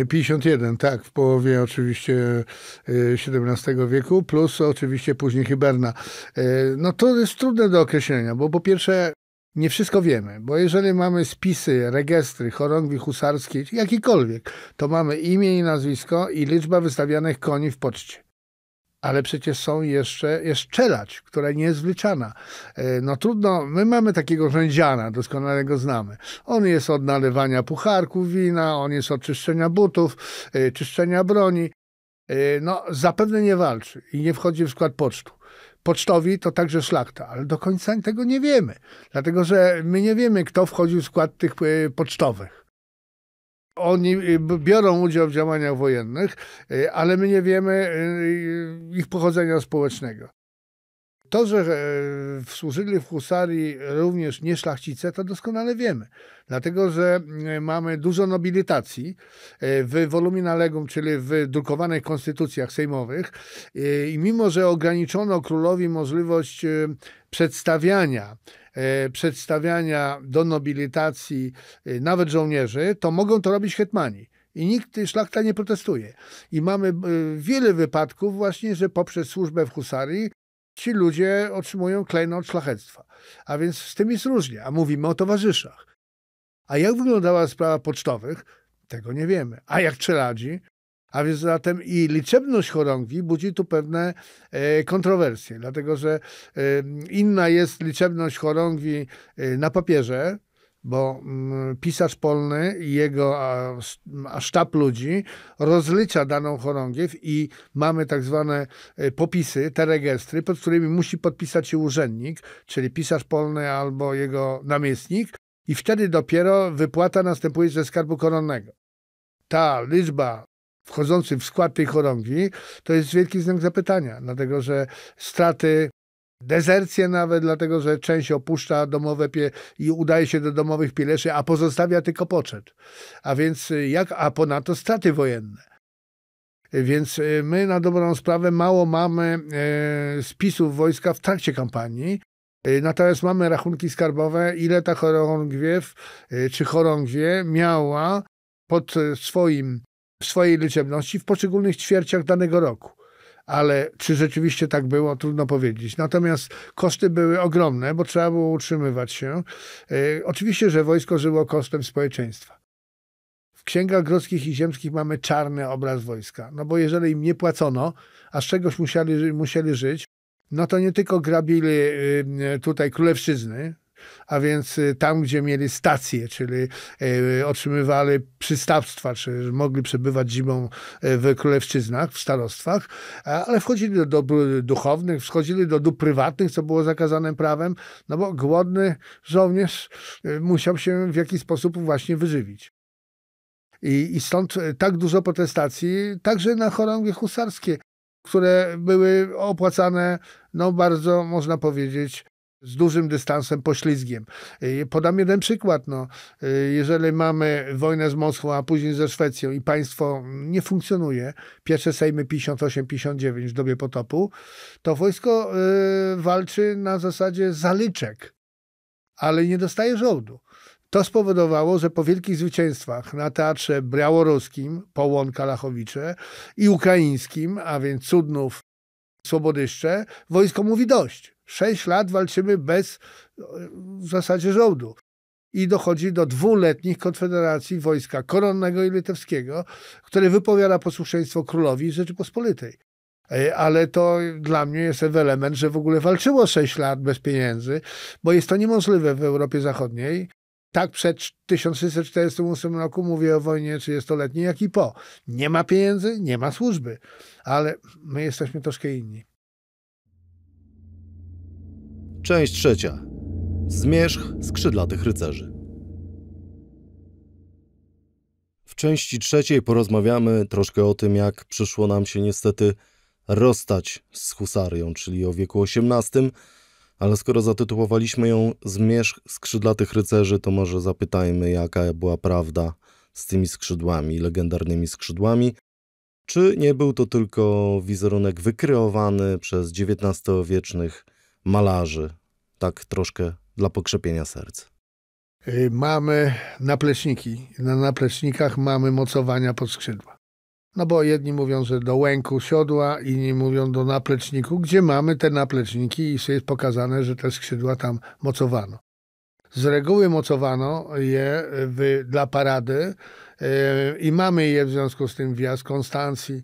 51, tak, w połowie oczywiście XVII e, wieku, plus oczywiście później Hiberna. E, no to jest trudne do określenia, bo po pierwsze nie wszystko wiemy, bo jeżeli mamy spisy, registry chorągwi husarskiej, jakikolwiek, to mamy imię i nazwisko i liczba wystawianych koni w poczcie. Ale przecież są jeszcze, jest czelać, która nie jest wliczana. E, no trudno, my mamy takiego rzędziana, doskonale go znamy. On jest od nalewania pucharków wina, on jest od czyszczenia butów, e, czyszczenia broni. E, no zapewne nie walczy i nie wchodzi w skład pocztu pocztowi to także szlachta, ale do końca tego nie wiemy, dlatego że my nie wiemy, kto wchodził w skład tych e, pocztowych. Oni e, biorą udział w działaniach wojennych, e, ale my nie wiemy ich pochodzenia społecznego. To, że e, służyli w husarii również nie szlachcice, to doskonale wiemy. Dlatego, że e, mamy dużo nobilitacji e, w volumina legum, czyli w drukowanych konstytucjach sejmowych i mimo, że ograniczono królowi możliwość przedstawiania przedstawiania do nobilitacji nawet żołnierzy, to mogą to robić hetmani. I nikt, szlachta nie protestuje. I mamy wiele wypadków właśnie, że poprzez służbę w husarii ci ludzie otrzymują klejnot szlachectwa. A więc z tym jest różnie, a mówimy o towarzyszach. A jak wyglądała sprawa pocztowych, tego nie wiemy. A jak czeladzi? A więc zatem i liczebność chorągwi budzi tu pewne e, kontrowersje, dlatego że e, inna jest liczebność chorągwi e, na papierze, bo mm, pisarz polny i jego a, sztab ludzi rozlicza daną chorągiew i mamy tak zwane e, popisy, te registry, pod którymi musi podpisać się urzędnik, czyli pisarz polny albo jego namiestnik i wtedy dopiero wypłata następuje ze skarbu koronnego. Ta liczba wchodzących w skład tej chorągwi to jest wielki znak zapytania, dlatego że straty dezercję nawet, dlatego że część opuszcza domowe pie i udaje się do domowych pieleszy, a pozostawia tylko poczet. A więc y, jak, a ponadto straty wojenne. Więc y, my na dobrą sprawę mało mamy e, spisów wojska w trakcie kampanii. E, natomiast mamy rachunki skarbowe, ile ta chorągwiew e, czy chorągwie miała pod e, swoim, w swojej liczebności w poszczególnych ćwierciach danego roku ale czy rzeczywiście tak było, trudno powiedzieć. Natomiast koszty były ogromne, bo trzeba było utrzymywać się. E, oczywiście, że wojsko żyło kosztem społeczeństwa. W księgach grodzkich i ziemskich mamy czarny obraz wojska, no bo jeżeli im nie płacono, a z czegoś musieli, musieli żyć, no to nie tylko grabili y, y, tutaj królewszczyzny, a więc y, tam, gdzie mieli stacje, czyli y, otrzymywali przystawstwa, czy mogli przebywać zimą y, w królewczyznach, w starostwach, ale wchodzili do dóbr duchownych, wchodzili do dóbr prywatnych, co było zakazane prawem, no bo głodny żołnierz musiał się w jakiś sposób właśnie wyżywić. I, I, stąd tak dużo protestacji, także na chorągwie husarskie, które były opłacane, no bardzo można powiedzieć, z dużym dystansem, poślizgiem. Y, podam jeden przykład. No, y, jeżeli mamy wojnę z Moskwą, a później ze Szwecją i państwo nie funkcjonuje, pierwsze sejmy 58-59 w dobie potopu, to wojsko y, walczy na zasadzie zaliczek, ale nie dostaje żołdu. To spowodowało, że po wielkich zwycięstwach na teatrze białoruskim, połon kalachowicze i ukraińskim, a więc Cudnów, Swobodyszcze, wojsko mówi dość Sześć lat walczymy bez w zasadzie żołdu. I dochodzi do dwuletnich konfederacji wojska koronnego i litewskiego, które wypowiada posłuszeństwo królowi Rzeczypospolitej. E, ale to dla mnie jest element, że w ogóle walczyło sześć lat bez pieniędzy, bo jest to niemożliwe w Europie Zachodniej tak przed 1648 roku mówię o wojnie 30-letniej, jak i po. Nie ma pieniędzy, nie ma służby, ale my jesteśmy troszkę inni. Część trzecia. Zmierzch skrzydlatych rycerzy. W części trzeciej porozmawiamy troszkę o tym, jak przyszło nam się niestety rozstać z husarią, czyli o wieku XVIII, ale skoro zatytułowaliśmy ją Zmierzch skrzydlatych rycerzy, to może zapytajmy, jaka była prawda z tymi skrzydłami, legendarnymi skrzydłami. Czy nie był to tylko wizerunek wykreowany przez XIX-wiecznych malarzy, tak troszkę dla pokrzepienia serc. Y, mamy napleczniki. Na naplecznikach mamy mocowania pod skrzydła. No bo jedni mówią, że do łęku siodła, inni mówią do napleczniku, gdzie mamy te napleczniki i jest pokazane, że te skrzydła tam mocowano. Z reguły mocowano je w, dla parady yy, i mamy je w związku z tym wjazd Konstancji,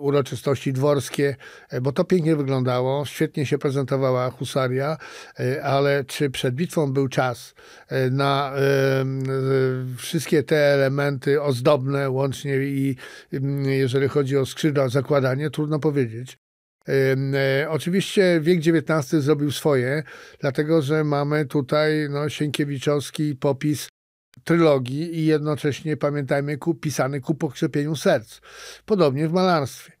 uroczystości dworskie, e, bo to pięknie wyglądało, świetnie się prezentowała husaria, e, ale czy przed bitwą był czas e, na wszystkie te elementy ozdobne łącznie i jeżeli chodzi o skrzydła, zakładanie, trudno powiedzieć. Oczywiście wiek XIX zrobił swoje, dlatego że mamy tutaj no, Sienkiewiczowski popis trylogii i jednocześnie, pamiętajmy, ku, pisany ku pokrzepieniu serc. Podobnie w malarstwie.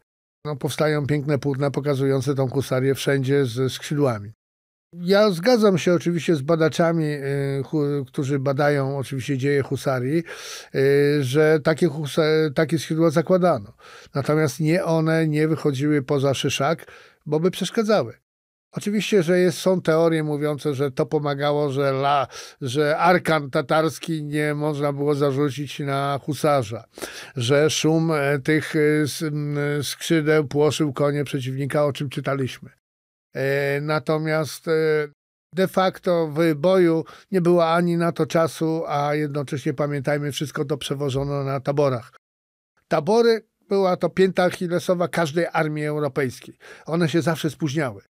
No, powstają piękne płótna pokazujące tą kusarię wszędzie ze skrzydłami. Ja zgadzam się oczywiście z badaczami, y, którzy badają oczywiście dzieje husarii, y, że takie, husa- takie skrzydła zakładano. Natomiast nie one nie wychodziły poza szyszak, bo by przeszkadzały. Oczywiście, że jest, są teorie mówiące, że to pomagało, że, la, że arkan tatarski nie można było zarzucić na husarza, że szum e, tych e, skrzydeł płoszył konie przeciwnika, o czym czytaliśmy. E, natomiast de facto w boju nie było ani na to czasu, a jednocześnie pamiętajmy, wszystko to przewożono na taborach. Tabory była to pięta achillesowa każdej armii europejskiej. One się zawsze spóźniały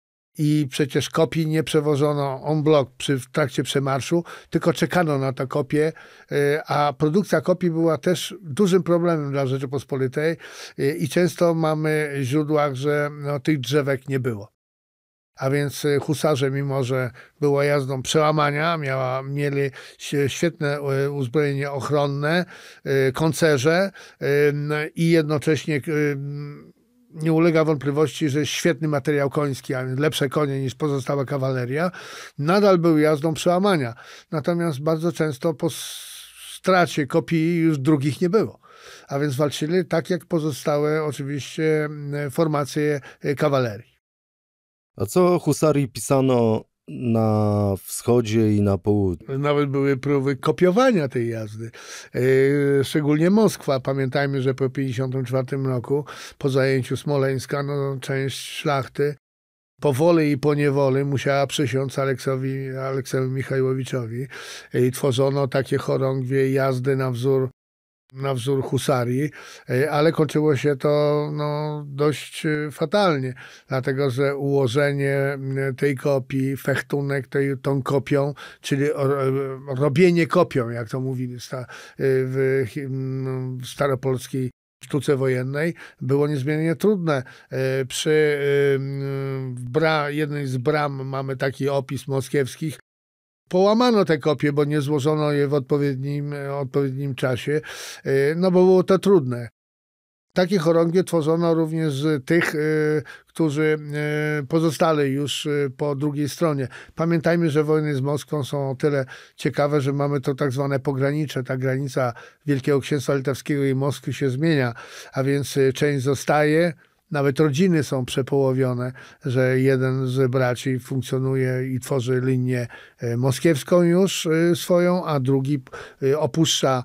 i przecież kopii nie przewożono on bloc przy, w trakcie przemarszu, tylko czekano na tę kopię, e, a produkcja kopii była też dużym problemem dla Rzeczypospolitej e, i często mamy w źródłach, że no, tych drzewek nie było. A więc e, husarze, mimo że była jazdą przełamania, miała, mieli świetne uzbrojenie ochronne, koncerze i jednocześnie nie ulega wątpliwości, że świetny materiał koński, a więc lepsze konie niż pozostała kawaleria, nadal był jazdą przełamania. Natomiast bardzo często po stracie kopii już drugich nie było. A więc walczyli tak jak pozostałe oczywiście mm, formacje y, kawalerii. A co husarii pisano na wschodzie i na południu. Nawet były próby kopiowania tej jazdy. E, szczególnie Moskwa. Pamiętajmy, że po 1954 roku, po zajęciu Smoleńska, no, część szlachty powoli i po niewoli musiała przysiąc Aleksowi, Aleksowi Michajłowiczowi e, i tworzono takie chorągwie jazdy na wzór na wzór husarii, e, ale kończyło się to no, dość e, fatalnie, dlatego że ułożenie tej kopii, fechtunek tej, tą kopią, czyli e, robienie kopią, jak to mówili w staropolskiej sztuce wojennej było niezmiernie trudne. Przy bra, jednej z bram mamy taki opis moskiewskich, połamano te kopie, bo nie złożono je w odpowiednim, e, odpowiednim czasie, e, no bo było to trudne. Takie chorągwie tworzono również z tych, e, którzy pozostali już po drugiej stronie. Pamiętajmy, że wojny z Moskwą są o tyle ciekawe, że mamy to tak zwane pogranicze. Ta granica Wielkiego Księstwa Litewskiego i Moskwy się zmienia, a więc część zostaje, nawet rodziny są przepołowione, że jeden z braci funkcjonuje i tworzy linię e, moskiewską już e, swoją, a drugi e, opuszcza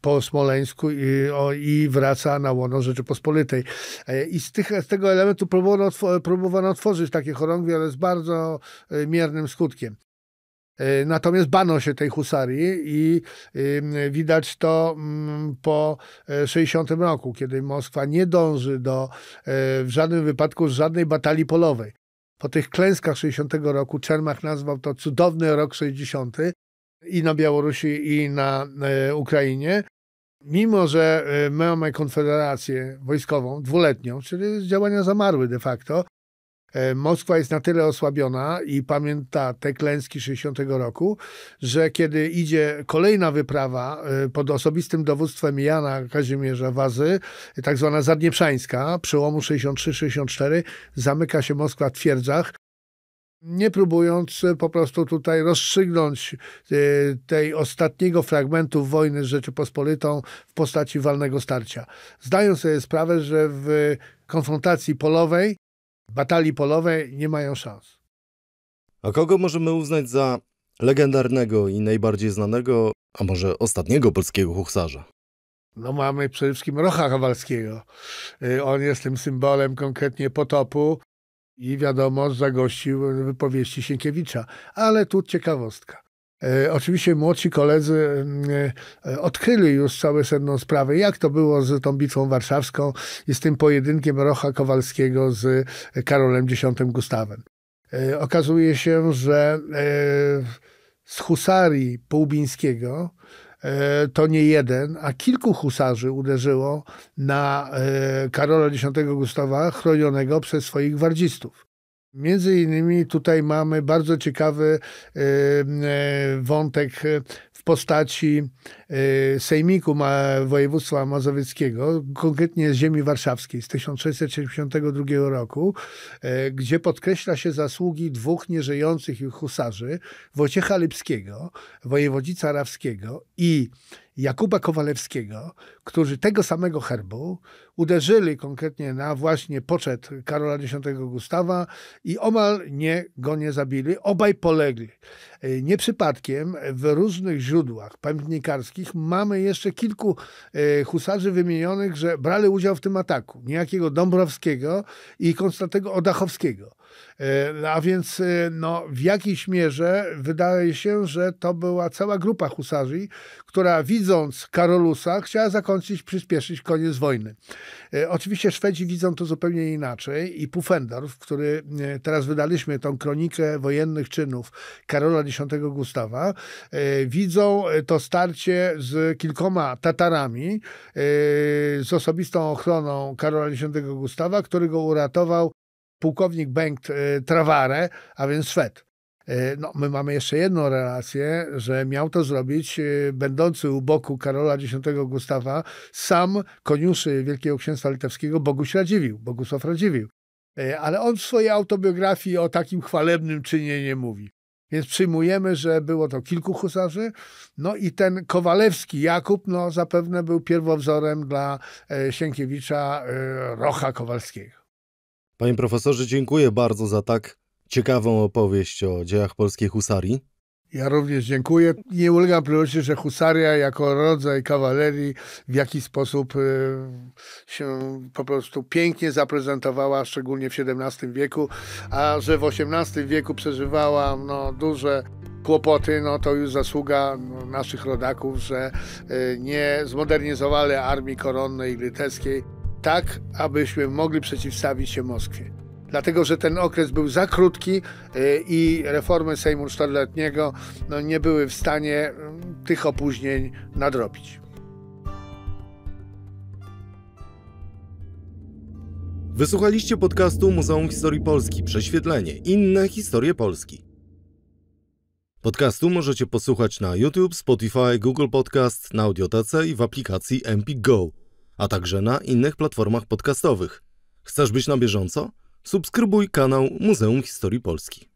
po Smoleńsku i, o, i wraca na łono Rzeczypospolitej. I z, tych, z tego elementu próbowano, próbowano tworzyć takie chorągwie, ale z bardzo miernym skutkiem. E, natomiast bano się tej husarii i y, widać to mm, po 60 e, roku, kiedy Moskwa nie dąży do e, w żadnym wypadku żadnej batalii polowej. Po tych klęskach 60 roku Czermach nazwał to cudowny rok 60 i na Białorusi i na Ukrainie. Mimo, że mamy konfederację wojskową dwuletnią, czyli działania zamarły de facto, E, Moskwa jest na tyle osłabiona i pamięta te klęski 60 roku, że kiedy idzie kolejna wyprawa e, pod osobistym dowództwem Jana Kazimierza Wazy, tak zwana Zadnieprzańska, przełomu 63-64, zamyka się Moskwa w twierdzach, nie próbując po prostu tutaj rozstrzygnąć e, tej ostatniego fragmentu wojny z Rzeczypospolitą w postaci walnego starcia. Zdają sobie sprawę, że w konfrontacji polowej batalii polowej nie mają szans. A kogo możemy uznać za legendarnego i najbardziej znanego, a może ostatniego polskiego huksarza? No mamy przede wszystkim Rocha Kowalskiego. Y, on jest tym symbolem konkretnie potopu i wiadomo, zagościł wypowieści Sienkiewicza. Ale tu ciekawostka. E, oczywiście młodsi koledzy mm, e, e, odkryli już całe sedno sprawy, jak to było z tą bitwą warszawską i z tym pojedynkiem Rocha Kowalskiego z Karolem X Gustawem. Okazuje się, że z husarii Półbińskiego to nie jeden, a kilku husarzy uderzyło na Karola X Gustawa chronionego przez swoich gwardzistów. Między innymi tutaj mamy bardzo ciekawy e, wątek e, w postaci e, Sejmiku Województwa Mazowieckiego, konkretnie z ziemi warszawskiej z 1672 roku, gdzie podkreśla się zasługi dwóch nieżyjących husarzy, Wojciecha Lipskiego, wojewodzica Rawskiego i Jakuba Kowalewskiego, którzy tego samego herbu uderzyli konkretnie na właśnie poczet Karola X Gustawa i omal nie go nie zabili. Obaj polegli. E, nie przypadkiem w różnych źródłach pamiętnikarskich mamy jeszcze kilku e, husarzy wymienionych, że brali udział w tym ataku. Niejakiego Dąbrowskiego i Konstantego Odachowskiego. E, a więc e, no, w jakiejś mierze wydaje się, że to była cała grupa husarzy, która widząc Karolusa chciała zakończyć, przyspieszyć koniec wojny. E, oczywiście Szwedzi widzą to zupełnie inaczej i Pufendorf, który teraz wydaliśmy tą kronikę wojennych czynów Karola X Gustawa, widzą to starcie z kilkoma Tatarami, z osobistą ochroną Karola X Gustawa, który go uratował pułkownik Bengt e, Traware, a więc Szwed. E, no, my mamy jeszcze jedną relację, że miał to zrobić e, będący u boku Karola X Gustawa sam koniuszy Wielkiego Księstwa Litewskiego Boguś Radziwił, Bogusław Radziwił. Ale on w swojej autobiografii o takim chwalebnym czynie nie mówi. Więc przyjmujemy, że było to kilku husarzy. No i ten Kowalewski Jakub, no zapewne był pierwowzorem dla Sienkiewicza Rocha Kowalskiego. Panie profesorze, dziękuję bardzo za tak ciekawą opowieść o dziejach polskiej husarii. Ja również dziękuję. Nie ulega wątpliwości, że husaria jako rodzaj kawalerii w jakiś sposób y, się po prostu pięknie zaprezentowała, szczególnie w XVII wieku, a że w XVIII wieku przeżywała no, duże kłopoty, no to już zasługa no, naszych rodaków, że y, nie zmodernizowali armii koronnej litewskiej tak abyśmy mogli przeciwstawić się Moskwie. Dlatego, że ten okres był za krótki e, i reformy Sejmu czteroletniego no, nie były w stanie mm, tych opóźnień nadrobić. Wysłuchaliście podcastu Muzeum Historii Polski Prześwietlenie inne historie Polski. Podcastu możecie posłuchać na YouTube, Spotify, Google Podcast, na audiotece i w aplikacji MPGO a także na innych platformach podcastowych. Chcesz być na bieżąco? Subskrybuj kanał Muzeum Historii Polski.